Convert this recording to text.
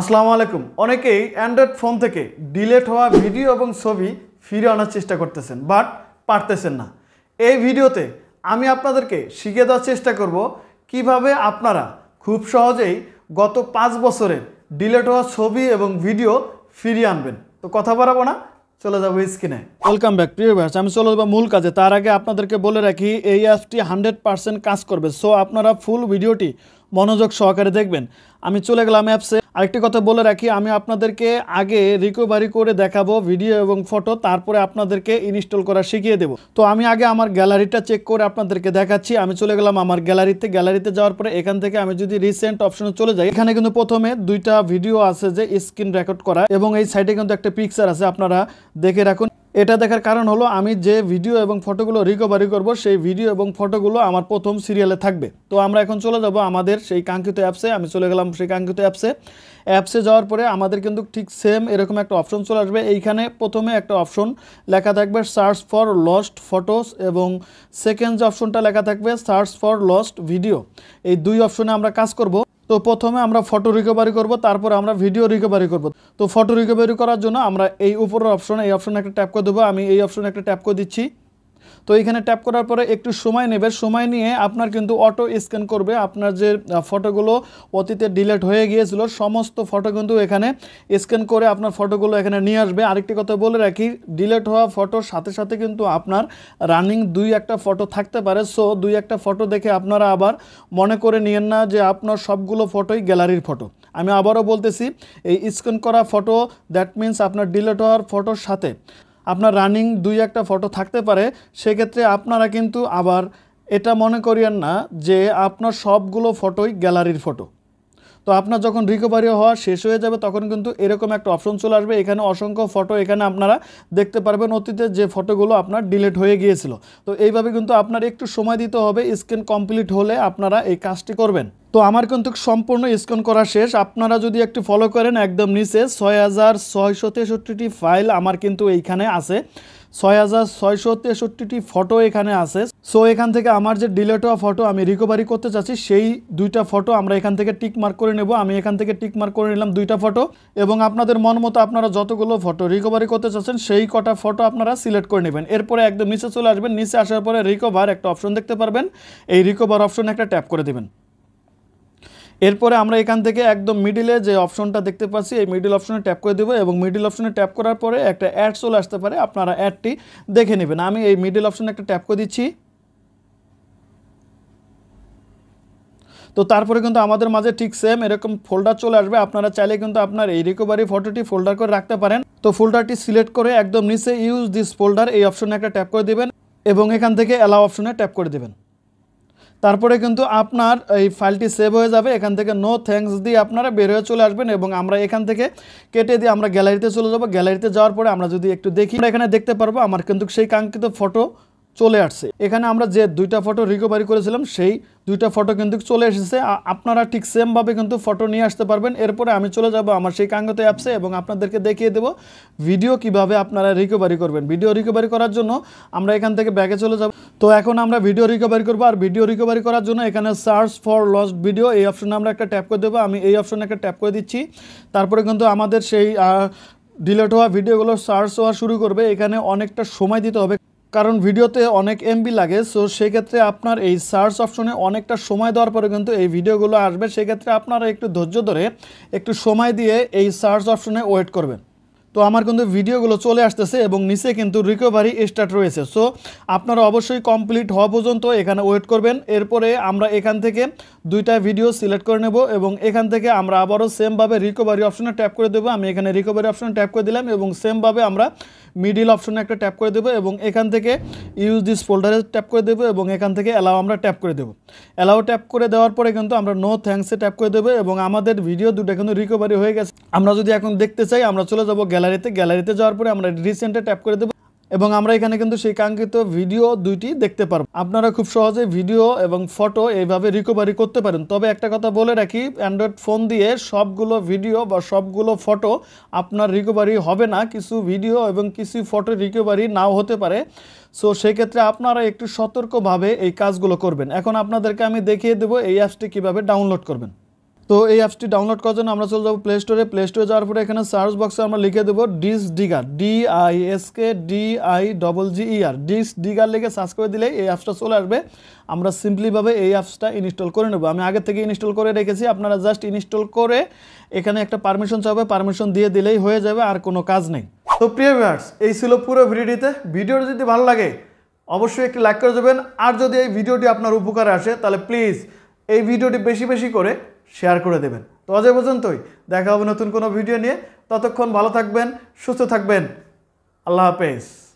আসসালামু আলাইকুম অনেকেই অ্যান্ড্রয়েড ফোন থেকে ডিলেট হওয়া ভিডিও এবং ছবি ফিরে আনার চেষ্টা করতেছেন বাট পারতেছেন না এই ভিডিওতে আমি আপনাদেরকে শিখে দেওয়ার চেষ্টা করব কিভাবে আপনারা খুব সহজেই গত পাঁচ বছরের ডিলেট হওয়া ছবি এবং ভিডিও ফিরিয়ে আনবেন তো কথা বাড়াবো না চলে যাবো স্ক্রিনে ওয়েলকাম ব্যাক প্রিয় ভাইস আমি চলে যাবো মূল কাজে তার আগে আপনাদেরকে বলে রাখি এই অ্যাপটি হান্ড্রেড পার্সেন্ট কাজ করবে সো আপনারা ফুল ভিডিওটি মনোযোগ সহকারে দেখবেন আমি চলে গেলাম অ্যাপসে আরেকটি কথা বলে রাখি আমি আপনাদেরকে আগে রিকোভারি করে দেখাবো ভিডিও এবং ফটো তারপরে আপনাদেরকে ইনস্টল করা শিখিয়ে দেব তো আমি আগে আমার গ্যালারিটা চেক করে আপনাদেরকে দেখাচ্ছি আমি চলে গেলাম আমার গ্যালারিতে গ্যালারিতে যাওয়ার পরে এখান থেকে আমি যদি রিসেন্ট অপশনে চলে যাই এখানে কিন্তু প্রথমে দুইটা ভিডিও আছে যে স্ক্রিন রেকর্ড করা এবং এই সাইডে কিন্তু একটা পিকচার আছে আপনারা দেখে রাখুন এটা দেখার কারণ হলো আমি যে ভিডিও এবং ফটোগুলো রিকভারি করব সেই ভিডিও এবং ফটোগুলো আমার প্রথম সিরিয়ালে থাকবে তো আমরা এখন চলে যাব আমাদের সেই কাঙ্ক্ষিত অ্যাপসে আমি চলে গেলাম সেই কাঙ্ক্ষিত অ্যাপসে অ্যাপসে যাওয়ার পরে আমাদের কিন্তু ঠিক সেম এরকম একটা অপশন চলে আসবে এইখানে প্রথমে একটা অপশন লেখা থাকবে সার্চ ফর লস্ট ফটোস এবং সেকেন্ড যে অপশনটা লেখা থাকবে সার্চ ফর লস্ট ভিডিও এই দুই অপশনে আমরা কাজ করব তো প্রথমে আমরা ফটো রিকভারি করব তারপর আমরা ভিডিও রিকভারি করব তো ফটো রিকভারি করার জন্য আমরা এই উপরের অপশন এই অপশনে একটা ট্যাপ করে দেবো আমি এই অপশনে একটা ট্যাপ করে দিচ্ছি তো এখানে ট্যাপ করার পরে একটু সময় নেবে সময় নিয়ে আপনার কিন্তু অটো স্ক্যান করবে আপনার যে ফটোগুলো অতীতে ডিলেট হয়ে গিয়েছিল সমস্ত ফটো কিন্তু এখানে স্ক্যান করে আপনার ফটোগুলো এখানে নিয়ে আসবে আরেকটি কথা বলে রাখি ডিলেট হওয়া ফটোর সাথে সাথে কিন্তু আপনার রানিং দুই একটা ফটো থাকতে পারে সো দুই একটা ফটো দেখে আপনারা আবার মনে করে নিয়েন না যে আপনার সবগুলো ফটোই গ্যালারির ফটো আমি আবারও বলতেছি এই স্ক্যান করা ফটো দ্যাট মিন্স আপনার ডিলেট হওয়ার ফটোর সাথে আপনার রানিং দুই একটা ফটো থাকতে পারে সেক্ষেত্রে আপনারা কিন্তু আবার এটা মনে করিয়েন না যে আপনার সবগুলো ফটোই গ্যালারির ফটো তো আপনার যখন রিকভারি হওয়া শেষ হয়ে যাবে তখন কিন্তু এরকম একটা অপশন চলে আসবে এখানে অসংখ্য ফটো এখানে আপনারা দেখতে পারবেন অতীতে যে ফটোগুলো আপনার ডিলেট হয়ে গিয়েছিল তো এইভাবে কিন্তু আপনার একটু সময় দিতে হবে স্ক্যান কমপ্লিট হলে আপনারা এই কাজটি করবেন তো আমার কিন্তু সম্পূর্ণ স্ক্যান করা শেষ আপনারা যদি একটু ফলো করেন একদম নিচে ছয় হাজার ছয়শো তেষট্টিটি ফাইল আমার কিন্তু এইখানে আছে ছয় হাজার ছয়শো তেষট্টিটি ফটো এখানে আছে সো এখান থেকে আমার যে ডিলেট হওয়া ফটো আমি রিকভারি করতে চাচ্ছি সেই দুইটা ফটো আমরা এখান থেকে টিক মার্ক করে নেব আমি এখান থেকে টিক মার্ক করে নিলাম দুইটা ফটো এবং আপনাদের মন মতো আপনারা যতগুলো ফটো রিকভারি করতে চাচ্ছেন সেই কটা ফটো আপনারা সিলেক্ট করে নেবেন এরপরে একদম নিচে চলে আসবেন নিচে আসার পরে রিকভার একটা অপশন দেখতে পারবেন এই রিকভার অপশন একটা ট্যাপ করে দেবেন এরপরে আমরা এখান থেকে একদম মিডিলে যে অপশনটা দেখতে পাচ্ছি এই মিডিল অপশনে ট্যাপ করে দেবো এবং মিডিল অপশনে ট্যাপ করার পরে একটা অ্যাড চলে আসতে পারে আপনারা অ্যাডটি দেখে নেবেন আমি এই মিডিল অপশনে একটা ট্যাপ করে দিচ্ছি তো তারপরে কিন্তু আমাদের মাঝে ঠিক সেম এরকম ফোল্ডার চলে আসবে আপনারা চাইলে কিন্তু আপনার এই রিকভারি ফটোটি ফোল্ডার করে রাখতে পারেন তো ফোল্ডারটি সিলেক্ট করে একদম নিচে ইউজ দিস ফোল্ডার এই অপশনে একটা ট্যাপ করে দেবেন এবং এখান থেকে অ্যালাউ অপশনে ট্যাপ করে দেবেন তারপরে কিন্তু আপনার এই ফাইলটি সেভ হয়ে যাবে এখান থেকে নো থ্যাঙ্কস দিয়ে আপনারা বের হয়ে চলে আসবেন এবং আমরা এখান থেকে কেটে দিয়ে আমরা গ্যালারিতে চলে যাব গ্যালারিতে যাওয়ার পরে আমরা যদি একটু দেখি এখানে দেখতে পারবো আমার কিন্তু সেই কাঙ্ক্ষিত ফটো চলে আসছে এখানে আমরা যে দুইটা ফটো রিকভারি করেছিলাম সেই দুইটা ফটো কিন্তু চলে এসেছে আপনারা ঠিক সেমভাবে কিন্তু ফটো নিয়ে আসতে পারবেন এরপরে আমি চলে যাব আমার সেই কাঙ্গতে অ্যাপসে এবং আপনাদেরকে দেখিয়ে দেব ভিডিও কিভাবে আপনারা রিকভারি করবেন ভিডিও রিকভারি করার জন্য আমরা এখান থেকে ব্যাগে চলে যাব তো এখন আমরা ভিডিও রিকভারি করবো আর ভিডিও রিকভারি করার জন্য এখানে সার্চ ফর লস্ট ভিডিও এই অপশনে আমরা একটা ট্যাপ করে দেবো আমি এই অপশনে একটা ট্যাপ করে দিচ্ছি তারপরে কিন্তু আমাদের সেই ডিলেট হওয়া ভিডিওগুলো সার্চ হওয়া শুরু করবে এখানে অনেকটা সময় দিতে হবে কারণ ভিডিওতে অনেক এমবি লাগে সো সেক্ষেত্রে আপনার এই সার্চ অপশনে অনেকটা সময় দেওয়ার পরে কিন্তু এই ভিডিওগুলো আসবে সেক্ষেত্রে আপনারা একটু ধৈর্য ধরে একটু সময় দিয়ে এই সার্চ অপশনে ওয়েট করবেন তো আমার কিন্তু ভিডিওগুলো চলে আসতেছে এবং নিচে কিন্তু রিকভারি স্টার্ট রয়েছে সো আপনারা অবশ্যই কমপ্লিট হওয়া পর্যন্ত এখানে ওয়েট করবেন এরপরে আমরা এখান থেকে দুইটা ভিডিও সিলেক্ট করে নেব এবং এখান থেকে আমরা আবারও সেমভাবে রিকভারি অপশনে ট্যাপ করে দেবো আমি এখানে রিকভারি অপশনে ট্যাপ করে দিলাম এবং সেমভাবে আমরা মিডিল অপশনে একটা ট্যাপ করে দেবো এবং এখান থেকে ইউজ দিস ফোল্ডারে ট্যাপ করে দেবো এবং এখান থেকে অ্যালাও আমরা ট্যাপ করে দেবো অ্যালাও ট্যাপ করে দেওয়ার পরে কিন্তু আমরা নো থ্যাংকসে ট্যাপ করে দেবো এবং আমাদের ভিডিও দুটো কিন্তু রিকভারি হয়ে গেছে আমরা যদি এখন দেখতে চাই আমরা চলে যাব গ্যালারি গ্যালারিতে গ্যালারিতে যাওয়ার পরে আমরা রিসেন্টে ট্যাপ করে দেবো এবং আমরা এখানে কিন্তু সেই কাঙ্ক্ষিত ভিডিও দুইটি দেখতে পারব আপনারা খুব সহজে ভিডিও এবং ফটো এইভাবে রিকভারি করতে পারেন তবে একটা কথা বলে রাখি অ্যান্ড্রয়েড ফোন দিয়ে সবগুলো ভিডিও বা সবগুলো ফটো আপনার রিকভারি হবে না কিছু ভিডিও এবং কিছু ফটো রিকভারি নাও হতে পারে সো সেক্ষেত্রে আপনারা একটু সতর্কভাবে এই কাজগুলো করবেন এখন আপনাদেরকে আমি দেখিয়ে দেবো এই অ্যাপসটি কীভাবে ডাউনলোড করবেন তো এই অ্যাপসটি ডাউনলোড করার জন্য আমরা চলে যাবো প্লে স্টোরে প্লে স্টোরে যাওয়ার পরে এখানে সার্চ বক্সে আমরা লিখে দেবো disk digger D I S K D I double G E R disk digger লিখে সার্চ করে দিলে এই অ্যাপসটা চলে আসবে আমরা সিম্পলিভাবে এই অ্যাপসটা ইনস্টল করে নেবো আমি আগে থেকে ইনস্টল করে রেখেছি আপনারা জাস্ট ইনস্টল করে এখানে একটা পারমিশন চাবে পারমিশন দিয়ে দিলেই হয়ে যাবে আর কোনো কাজ নেই তো প্রিয় ভিউয়ার্স এই ছিল পুরো ভিডিওটিতে ভিডিওটি যদি ভালো লাগে অবশ্যই একটি লাইক করে দেবেন আর যদি এই ভিডিওটি আপনার উপকারে আসে তাহলে প্লিজ এই ভিডিওটি বেশি বেশি করে শেয়ার করে দেবেন তো অজয় পর্যন্তই দেখা হবে নতুন কোনো ভিডিও নিয়ে ততক্ষণ ভালো থাকবেন সুস্থ থাকবেন আল্লাহ হাফেজ